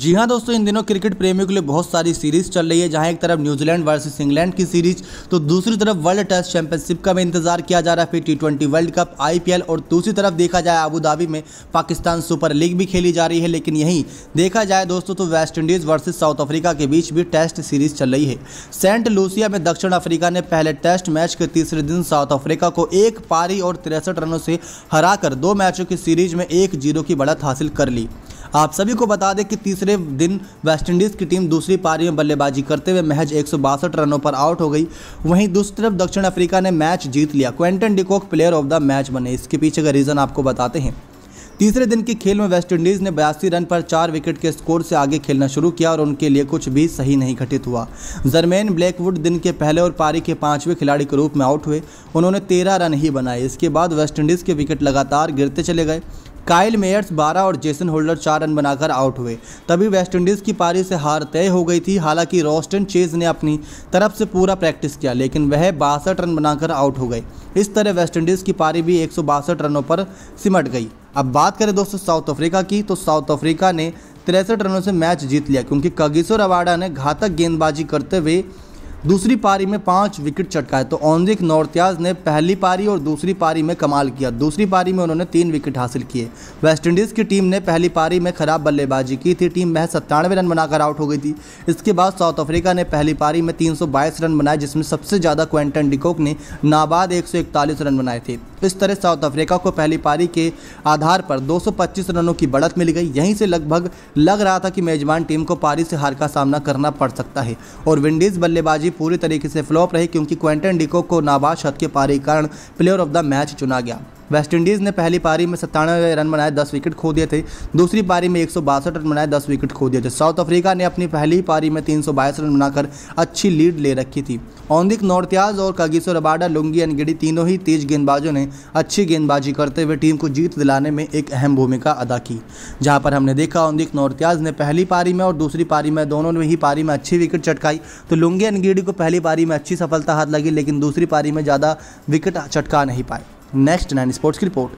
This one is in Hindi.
जी हाँ दोस्तों इन दिनों क्रिकेट प्रेमियों के लिए बहुत सारी सीरीज चल रही है जहाँ एक तरफ न्यूजीलैंड वर्सेस इंग्लैंड की सीरीज तो दूसरी तरफ वर्ल्ड टेस्ट चैंपियनशिप का भी इंतजार किया जा रहा है फिर T twenty world cup IPL और दूसरी तरफ देखा जाए अबू धाबी में पाकिस्तान सुपर लीग भी खेली जा रही है लेकिन यहीं देखा जाए दोस्तों तो West Indies versus South Africa के बीच भी टेस्ट सीरीज चल रही है सेंट लूसिया में दक्षिण अफ्रीका ने पहले टेस्ट मैच के तीसरे दिन साउथ अफ्रीका को एक पारी और तिरसठ रनों से हराकर दो मैचों की सीरीज में एक जीरो की बढ़त हासिल कर ली आप सभी को बता दें कि तीसरे दिन वेस्टइंडीज़ की टीम दूसरी पारी में बल्लेबाजी करते हुए महज एक रनों पर आउट हो गई वहीं दूसरी तरफ दक्षिण अफ्रीका ने मैच जीत लिया Quinton de Kock player of the match बने इसके पीछे का रीज़न आपको बताते हैं तीसरे दिन के खेल में वेस्टइंडीज़ ने बयासी रन पर चार विकेट के स्कोर से आगे खेलना शुरू किया और उनके लिए कुछ भी सही नहीं घटित हुआ जर्मेन ब्लैकवुड दिन के पहले और पारी के पांचवें खिलाड़ी के रूप में आउट हुए उन्होंने तेरह रन ही बनाए इसके बाद वेस्टइंडीज़ के विकेट लगातार गिरते चले गए काइल मेयर्स 12 और जेसन होल्डर चार रन बनाकर आउट हुए तभी वेस्टइंडीज़ की पारी से हार तय हो गई थी हालांकि रॉस्टन चेज ने अपनी तरफ से पूरा प्रैक्टिस किया लेकिन वह बासठ रन बनाकर आउट हो गए इस तरह वेस्टइंडीज़ की पारी भी एक रनों पर सिमट गई अब बात करें दोस्तों साउथ अफ्रीका की तो साउथ अफ्रीका ने तिरसठ रनों से मैच जीत लिया क्योंकि कगिसो रवाडा ने घातक गेंदबाजी करते हुए दूसरी पारी में पाँच विकेट चटकाए तो ऑनरिक नौरत्याज ने पहली पारी और दूसरी पारी में कमाल किया दूसरी पारी में उन्होंने तीन विकेट हासिल किए वेस्टइंडीज़ की टीम ने पहली पारी में खराब बल्लेबाजी की थी टीम महज सत्तानवे रन बनाकर आउट हो गई थी इसके बाद साउथ अफ्रीका ने पहली पारी में तीन रन बनाए जिसमें सबसे ज़्यादा क्वेंटन डिकोक ने नाबाद एक रन बनाए थे इस तरह साउथ अफ्रीका को पहली पारी के आधार पर 225 रनों की बढ़त मिल गई यहीं से लगभग लग रहा था कि मेजबान टीम को पारी से हार का सामना करना पड़ सकता है और विंडीज बल्लेबाजी पूरी तरीके से फ्लॉप रही क्योंकि क्वेंटन डिको को नाबाद शत के पारी कारण प्लेयर ऑफ द मैच चुना गया वेस्टइंडीज़ ने पहली पारी में सत्तानवे रन बनाए दस विकेट खो दिए थे दूसरी पारी में एक रन बनाए दस विकेट खो दिए थे साउथ अफ्रीका ने अपनी पहली पारी में तीन रन बनाकर अच्छी लीड ले रखी थी औंदिक नौरत्याज और कागिसो रबाडा लुंगी अनगिड़ी तीनों ही तेज गेंदबाजों ने अच्छी गेंदबाजी करते हुए टीम को जीत दिलाने में एक अहम भूमिका अदा की जहां पर हमने देखा औंदिक नौरत्याज ने पहली पारी में और दूसरी पारी में दोनों ने ही पारी में अच्छी विकेट चटकाई तो लुंगी अनगिड़ी को पहली पारी में अच्छी सफलता हाथ लगी लेकिन दूसरी पारी में ज़्यादा विकेट चटका नहीं पाए नेक्स्ट नाइन स्पोर्ट्स की रिपोर्ट